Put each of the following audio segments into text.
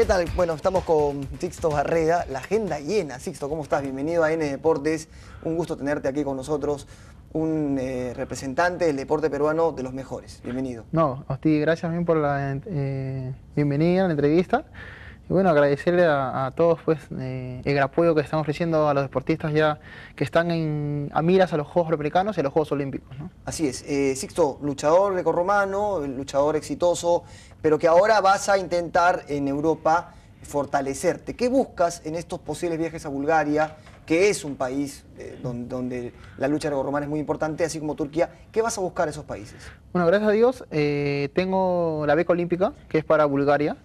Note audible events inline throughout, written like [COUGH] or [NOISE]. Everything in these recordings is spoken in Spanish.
¿Qué tal? Bueno, estamos con Sixto Barreda, la agenda llena. Sixto, ¿cómo estás? Bienvenido a N Deportes. Un gusto tenerte aquí con nosotros, un eh, representante del deporte peruano de los mejores. Bienvenido. No, a ti, gracias bien por la eh, bienvenida a la entrevista. Y bueno, agradecerle a, todos pues, eh, el apoyo que están ofreciendo a los deportistas ya que están en, a miras a los Juegos Republicanos y a los Juegos Olímpicos. Así es. Eh, Sixto, luchador romano, luchador exitoso, pero que ahora vas a intentar en Europa fortalecerte. ¿Qué buscas en estos posibles viajes a Bulgaria, que es un país eh, donde, la lucha greco-romana es muy importante, así como Turquía? ¿Qué vas a buscar en esos países? Bueno, gracias a Dios eh, tengo la beca olímpica, que es para Bulgaria.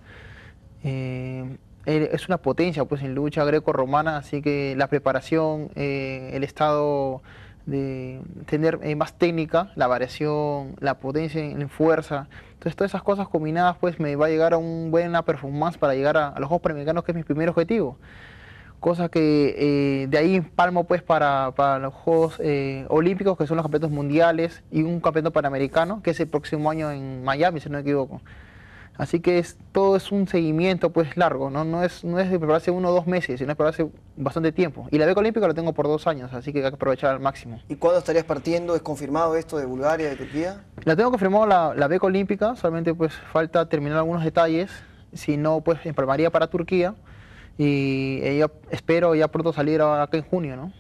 Eh, eh, es una potencia pues en lucha greco-romana, así que la preparación, eh, el estado de tener más técnica, la variación, la potencia en fuerza. Entonces todas esas cosas combinadas pues me va a llegar a una buena performance para llegar a, los Juegos Panamericanos que es mi primer objetivo. Cosa que de ahí palmo pues para, los Juegos Olímpicos que son los campeonatos mundiales y un campeonato panamericano que es el próximo año en Miami si no me equivoco. Así que es, todo es un seguimiento pues largo, ¿no? No es, no es de prepararse uno o dos meses, sino es prepararse bastante tiempo. Y la beca olímpica la tengo por dos años, así que hay que aprovechar al máximo. ¿Y cuándo estarías partiendo? ¿Es confirmado esto de Bulgaria, de Turquía? La tengo confirmado la, la beca olímpica, solamente pues falta terminar algunos detalles. Si no, pues empalmaría para Turquía y eh, espero ya pronto salir acá en junio, ¿no?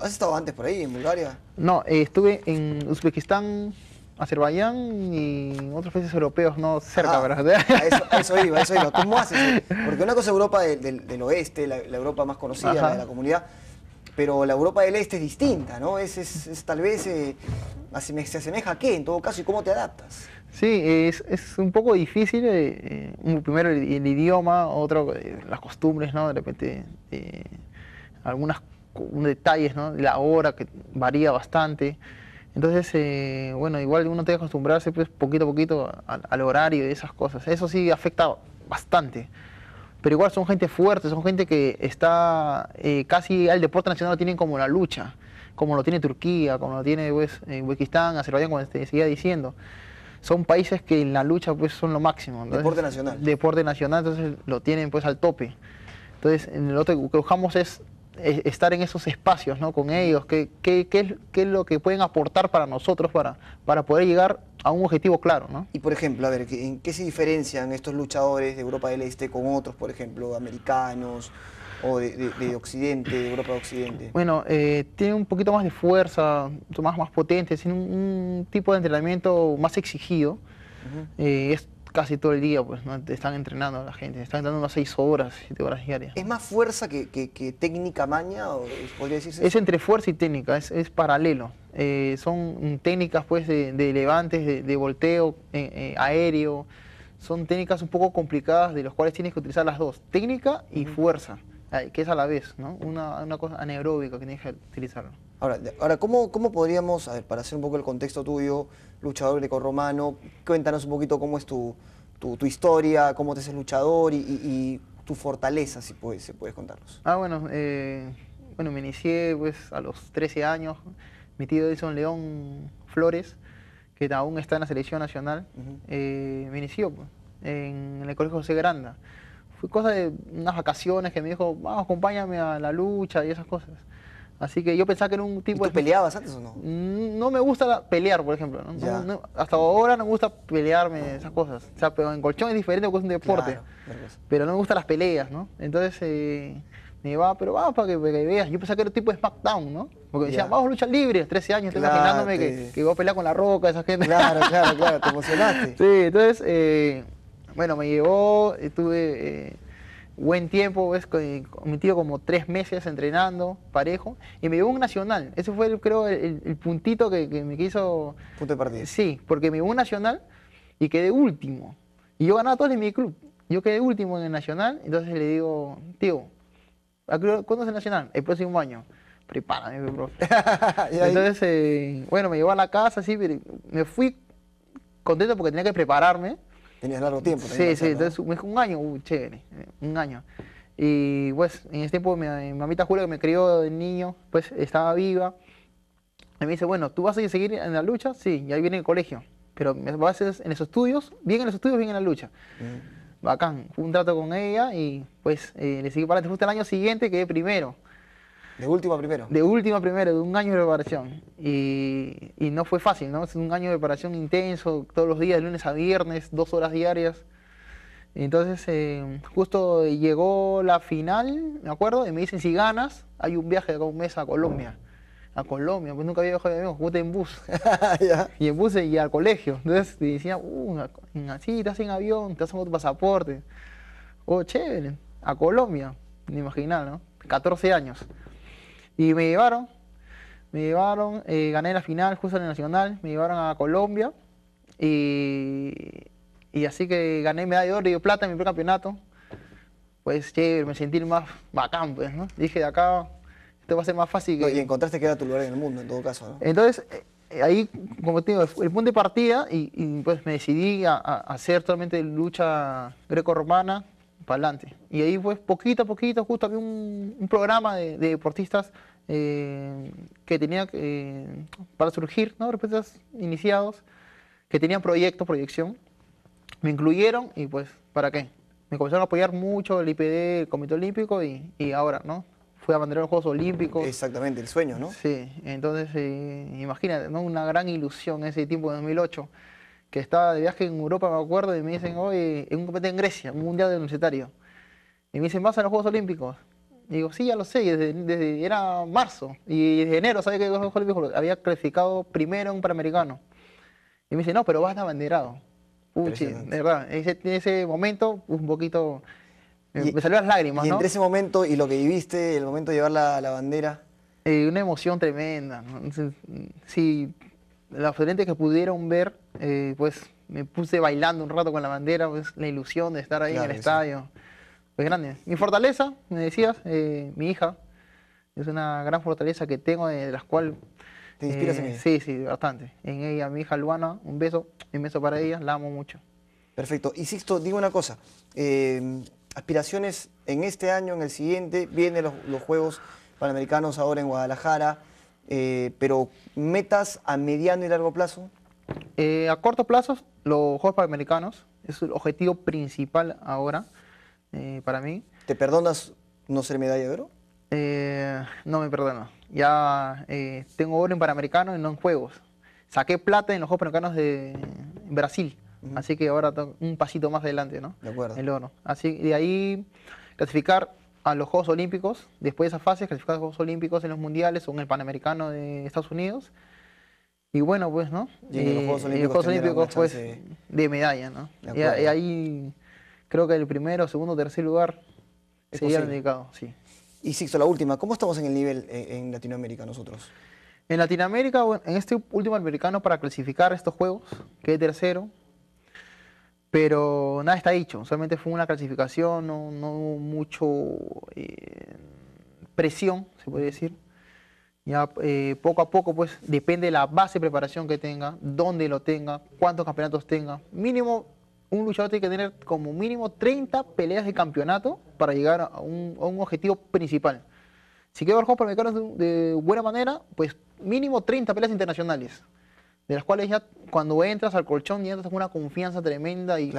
¿Has estado antes por ahí, en Bulgaria? No, eh, estuve en Uzbekistán Azerbaiyán y otros países europeos, no cerca, ¿verdad? Ah, a eso, eso, iba, a eso iba. ¿Cómo haces? Porque una cosa es Europa del, oeste, la, Europa más conocida, la de la comunidad, pero la Europa del este es distinta, ¿no? Es, tal vez, eh, se asemeja a qué en todo caso y cómo te adaptas. Sí, es, un poco difícil, eh, eh, primero el, idioma, otro las costumbres, ¿no? De repente algunos detalles, ¿no? La hora que varía bastante. Entonces, eh, bueno, igual uno tiene que acostumbrarse pues, poquito a poquito al, horario y esas cosas. Eso sí afecta bastante. Pero igual son gente fuerte, son gente que está eh, casi al deporte nacional tienen como la lucha, como lo tiene Turquía, como lo tiene pues, en eh, Uzbekistán, Azerbaiyán, como te seguía diciendo. Son países que en la lucha pues, son lo máximo. deporte nacional. Deporte nacional, entonces lo tienen pues al tope. Entonces, en el otro que buscamos es estar en esos espacios ¿no? con ellos, qué, qué, qué, es, qué, es, lo que pueden aportar para nosotros para, para poder llegar a un objetivo claro. ¿no? Y por ejemplo, a ver, ¿en qué se diferencian estos luchadores de Europa del Este con otros, por ejemplo, americanos o de, de, Occidente, de Europa Occidente? Bueno, eh, tienen un poquito más de fuerza, más, más potentes, tienen un, tipo de entrenamiento más exigido casi todo el día, pues, ¿no? Te están entrenando la gente, están entrenando unas seis horas, 7 horas diarias. ¿Es más fuerza que, técnica maña, o podría decirse? Es entre fuerza y técnica, es, paralelo. Eh, son técnicas, pues, de, levantes, de, volteo eh, eh, aéreo. Son técnicas un poco complicadas de los cuales tienes que utilizar las dos, técnica y fuerza, que es a la vez, ¿no? Una, una cosa anaeróbica que tienes que utilizar. Ahora, ahora ¿cómo, podríamos, para hacer un poco el contexto tuyo, luchador greco-romano, cuéntanos un poquito cómo es tu, historia, cómo te haces luchador y, tu fortaleza, si puedes, puedes contarnos. Ah, bueno, eh, bueno, me inicié pues a los 13 años. Mi tío Edison León Flores, que aún está en la selección nacional, eh, me inició pues, en, en el Colegio José Granda. Fue cosa de unas vacaciones que me dijo, vamos, acompáñame a la lucha y esas cosas. Así que yo pensaba que era un tipo... ¿Y peleabas antes o no? Mm, no me gusta pelear, por ejemplo. ¿no? hasta ahora no me gusta pelearme esas cosas. O sea, pero en colchón es diferente porque es un deporte. pero no me gustan las peleas, ¿no? Entonces eh, me llevaba, pero vamos para que, veas. Yo pensaba que era un tipo de SmackDown, ¿no? Porque decían, vamos a luchar libres, 13 años, estoy imaginándome que, que voy a pelear con la roca, esa gente. Claro, claro, claro, te [LAUGHS] emocionaste. Sí, entonces, eh, bueno, me llevó, estuve... Eh, buen tiempo, es tío como tres meses entrenando, parejo, y me llevó un nacional. Ese fue, creo, el, puntito que, me quiso... Punto de partida. Sí, porque me llevó un nacional y quedé último. Y yo ganaba todos en mi club. Yo quedé último en el nacional, entonces le digo, tío, ¿cuándo es el nacional? El próximo año. Prepárame, profe. [LAUGHS] entonces, eh, bueno, me llevó a la casa, sí, pero me fui contento porque tenía que prepararme Tenías largo tiempo. sí, sí, entonces un año, uh, chévere, eh, un año. Y pues en ese tiempo mi, eh, mamita Julia que me crió de niño, pues estaba viva. me dice, bueno, ¿tú vas a seguir en la lucha? Sí, ya viene el colegio. Pero vas a hacer en esos estudios, bien en los estudios, bien en la lucha. Mm. Bacán, un trato con ella y pues eh, le seguí para adelante. Justo el año siguiente que primero. De última primero. De última primero, de un año de preparación. Y, y no fue fácil, ¿no? Es un año de preparación intenso, todos los días, de lunes a viernes, dos horas diarias. Entonces, eh, justo llegó la final, me acuerdo, y me dicen, si ganas, hay un viaje de acá un mes a Colombia. A Colombia, pues nunca había viajado de amigos, en bus. [LAUGHS] Y en bus y al colegio. Entonces, uh, te decían, uh, así, estás en avión, te hacen tu pasaporte. Oh, chévere, a Colombia, ni imaginar, ¿no? 14 años. Y me llevaron, me llevaron, eh, gané la final justo en Nacional, me llevaron a Colombia y, así que gané medalla de oro y de plata en mi primer campeonato. Pues chévere, me sentí más bacán, pues, Dije, de acá esto va a ser más fácil. y encontraste que era tu lugar en el mundo, en todo caso, Entonces, eh, ahí, como te digo, el punto de partida y, pues me decidí a, hacer totalmente lucha greco-romana para adelante. Y ahí, pues, poquito a poquito, justo había un, programa de, de deportistas eh, que tenía eh, para surgir, ¿no? iniciados que tenían proyectos, proyección, me incluyeron y pues, ¿para qué? Me comenzaron a apoyar mucho el IPD, el Comité Olímpico y, ahora, ¿no? Fui a mandar los Juegos Olímpicos. Exactamente, el sueño, ¿no? Sí, entonces eh, imagínate, ¿no? Una gran ilusión ese tiempo de 2008, que estaba de viaje en Europa, me acuerdo, y me dicen, hoy en un comité en Grecia, un mundial de universitario. Y me dicen, vas a los Juegos Olímpicos. Digo, sí, ya lo sé, desde, desde era marzo y desde enero, ¿sabes qué? Había clasificado primero un Panamericano. Y me dice, no, pero vas abanderado. Puchi, de verdad, en ese, momento un poquito... Me, salieron las lágrimas, Y entre ese momento y lo que viviste, el momento de llevar la, la bandera... Eh, una emoción tremenda. Sí, los frente que pudieron ver, eh, pues me puse bailando un rato con la bandera, pues la ilusión de estar ahí en el estadio. Pues grande. Mi fortaleza, me decías, eh, mi hija. Es una gran fortaleza que tengo, de las cual ¿Te inspiras en eh, ella? Sí, sí, bastante. En ella, mi hija Luana, un beso, un beso para ella, la amo mucho. Perfecto. Y digo una cosa. Em, aspiraciones en este año, en el siguiente, vienen los, Juegos Panamericanos ahora en Guadalajara, eh, pero metas a mediano y largo plazo. a corto plazo, los Juegos Panamericanos es el objetivo principal ahora. Eh, para mí. ¿Te perdonas no ser medalla de oro? Eh, no me perdono. Ya eh, tengo oro en Panamericano y no en Juegos. Saqué plata en los Juegos Panamericanos de Brasil. Así que ahora un pasito más adelante, ¿no? De El oro. Así de ahí clasificar a los Juegos Olímpicos, después de esas fases, clasificar a los Juegos Olímpicos en los Mundiales o en el Panamericano de Estados Unidos. Y bueno, pues, ¿no? Y en los Juegos Olímpicos, pues, de medalla, ¿no? y ahí creo que el primero, segundo, tercer lugar es sería posible. indicado, sí. Y Sixto, la última, ¿cómo estamos en el nivel eh, en, Latinoamérica nosotros? En Latinoamérica, en este último americano para clasificar estos juegos, quedé tercero, pero nada está dicho, solamente fue una clasificación, no, mucho eh, presión, se puede decir. Ya eh, poco a poco, pues depende de la base de preparación que tenga, dónde lo tenga, cuántos campeonatos tenga. Mínimo un luchador tiene que tener como mínimo 30 peleas de campeonato para llegar a un, objetivo principal. Si quiero juego para de, de buena manera, pues mínimo 30 peleas internacionales de las cuales ya cuando entras al colchón ya entras con una confianza tremenda y,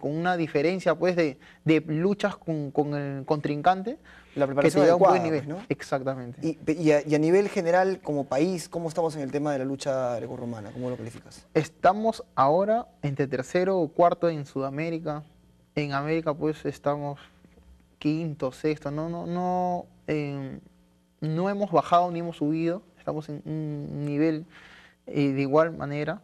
con una diferencia pues de, luchas con, el contrincante la preparación de te nivel. Pues, Exactamente. y, a, nivel general, como país, ¿cómo estamos en el tema de la lucha agro-romana? ¿Cómo lo calificas? Estamos ahora entre tercero o cuarto en Sudamérica. En América pues estamos quinto, sexto. No, no, no, eh, no hemos bajado ni hemos subido. Estamos en un nivel y de igual manera,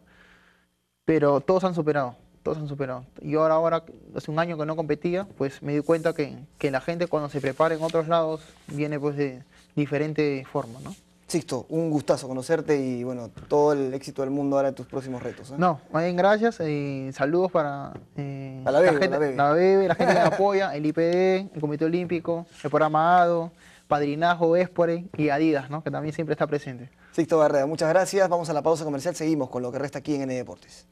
pero todos han superado, todos han superado. Yo ahora, ahora, hace un año que no competía, pues me di cuenta que, la gente cuando se prepara en otros lados viene pues de diferente forma, ¿no? un gustazo conocerte y bueno, todo el éxito del mundo ahora en tus próximos retos. ¿eh? No, más bien gracias y eh, saludos para eh, la, la, gente, la, gente que [LAUGHS] apoya, el IPD, el Comité Olímpico, el programa ADO, Padrinajo, Espore y Adidas, ¿no? que también siempre está presente. Sixto Barreda, muchas gracias. Vamos a la pausa comercial. Seguimos con lo que resta aquí en N Deportes.